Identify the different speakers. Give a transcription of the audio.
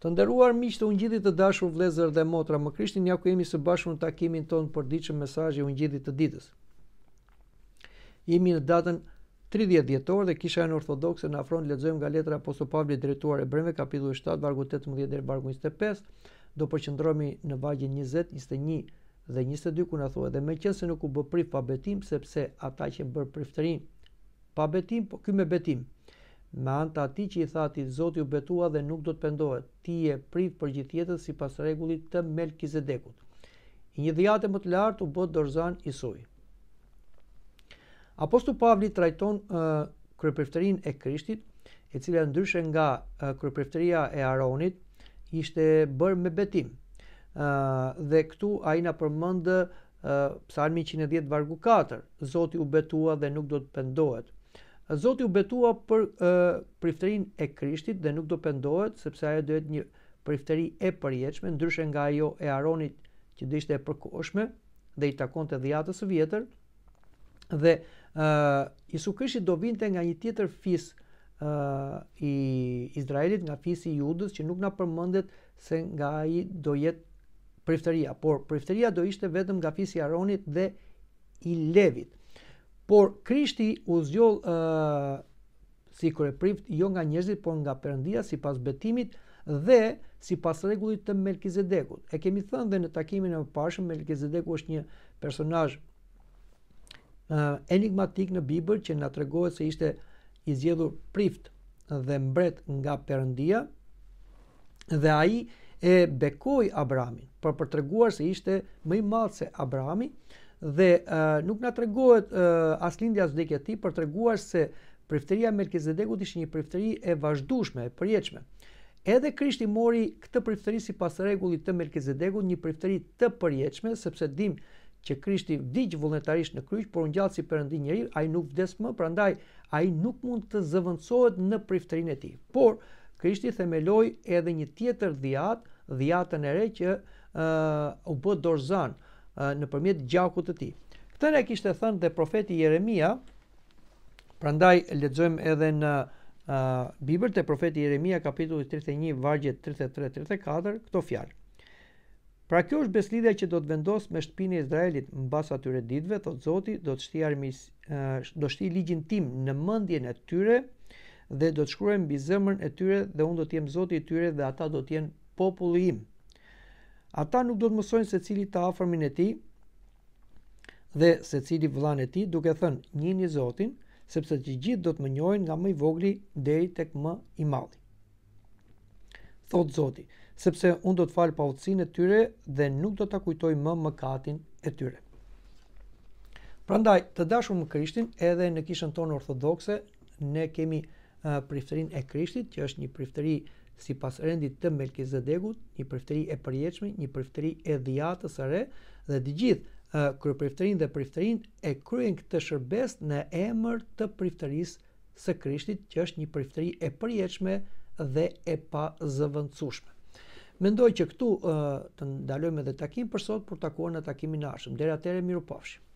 Speaker 1: Të nderuar miq të ungjillit të dashur vëllezër dhe motra, më Krishtin ja ku jemi së bashku në takimin ton për ditën e ungjillit të ditës. Jemi në datën 30 dhjetor dhe kisha në ortodokse në afron të lexojmë nga letra apostol Pavli drejtuar e Brëmve kapitulli 7 vargu 18 deri vargu 25. Do përqendrohemi në vargjen 20, 21 dhe 22 ku na thuhet dhe meqense nuk u bë prif pa betim sepse ata që bën priftërin pa betim, po ky me betim, me anë të që i thati Zoti u betua dhe nuk do të pendohet. Ti je priv për gjithjetët si sipas rregullit të Melkizedekut. I një dhjate më të lartë u bë dorzan i Suri. Pavli trajton uh, kryepërtërin e Krishtit, e cila ndryshe nga uh, e aronit ishte bërë me betim. ë uh, dhe këtu ai na përmend uh, Psalmi 110 vargu 4. Zoti u betua dhe nuk do të pendohet. Zoti u betua për uh, prifterin e Krishtit dhe nuk do pendohet sepse ajo do jetë një prifteri e përjetshme ndryshe nga ajo e Aronit që do ishte e përkohshme dhe i takonte dhjatës së vjetër dhe uh, Jezu Krishti do vinte nga një tjetër fis uh, i Izraelit nga fisi i Judës që nuk na përmendet se nga ai do jetë prifteria, por prifteria do ishte vetëm nga fisi i Aronit dhe i Levit. Por Krishti u zgjoll ë uh, si prift jo nga njerëzit, por nga Perëndia sipas betimit dhe sipas rregullit të Melkizedekut. E kemi thënë dhe në takimin e mëparshëm Melkizedeku është një personazh ë uh, enigmatik në Bibël që na tregon se ishte i zgjedhur prift dhe mbret nga Perëndia dhe ai e bekoi Abrahamin, por për treguar se ishte më i madh se Abrahami, dhe uh, nuk na treguohet uh, as lindja as vdekja e tij për treguar se prefteria Melkizedeku ishte një prefteri e vazhdueshme, e përjetshme. Edhe Krishti mori këtë prefteri si pas rregullit të Melkizedekut, një prefteri të përjetshme, sepse dim që Krishti vdiq vullnetarisht në kryq, por u ngjat si perëndi i njeriu, ai nuk vdes më, prandaj ai nuk mund të zëvendësohet në prefterinë e tij. Por Krishti themeloi edhe një tjetër dhjat, dhjatën e re që uh, u bë dorzan, ë uh, në përmjet gjakut të ti. Këtë në e kishtë e thënë dhe profeti Jeremia, prandaj ledzojmë edhe në uh, Bibër të profeti Jeremia, kapitullu 31, vargjet 33-34, këto fjarë. Pra kjo është beslidhja që do të vendos me shtëpinë e Izraelit në basë atyre ditve, thot Zoti, do të shtijar uh, do shti ligjin tim në mëndjen e tyre dhe do të shkruajmë mbi zemrën e tyre dhe unë do të jem Zoti i tyre dhe ata do të jenë populli im ata nuk do të mësojnë se cili të afërmin e ti dhe se cili vlan e ti duke thënë një një zotin, sepse që gjithë do të më njojnë nga më i vogli deri tek më i madhi. Thot zoti, sepse unë do të falë pa e tyre dhe nuk do të kujtoj më më katin e tyre. Prandaj, të dashur më Krishtin, edhe në kishën tonë ortodokse, ne kemi uh, prifterin e Krishtit, që është një prifteri si pas rendit të Melkizedekut, një përfëtëri e përjeqme, një përfëtëri e dhijatës e re, dhe dhe gjithë uh, kërë përfëtërin dhe përfëtërin e kryen këtë shërbes në emër të përfëtëris së krishtit, që është një përfëtëri e përjeqme dhe e pa zëvëndësushme. Mendoj që këtu uh, të ndalojme dhe takim për sot, për takuar në takimin ashtëm. Dere atere, miru pafshim.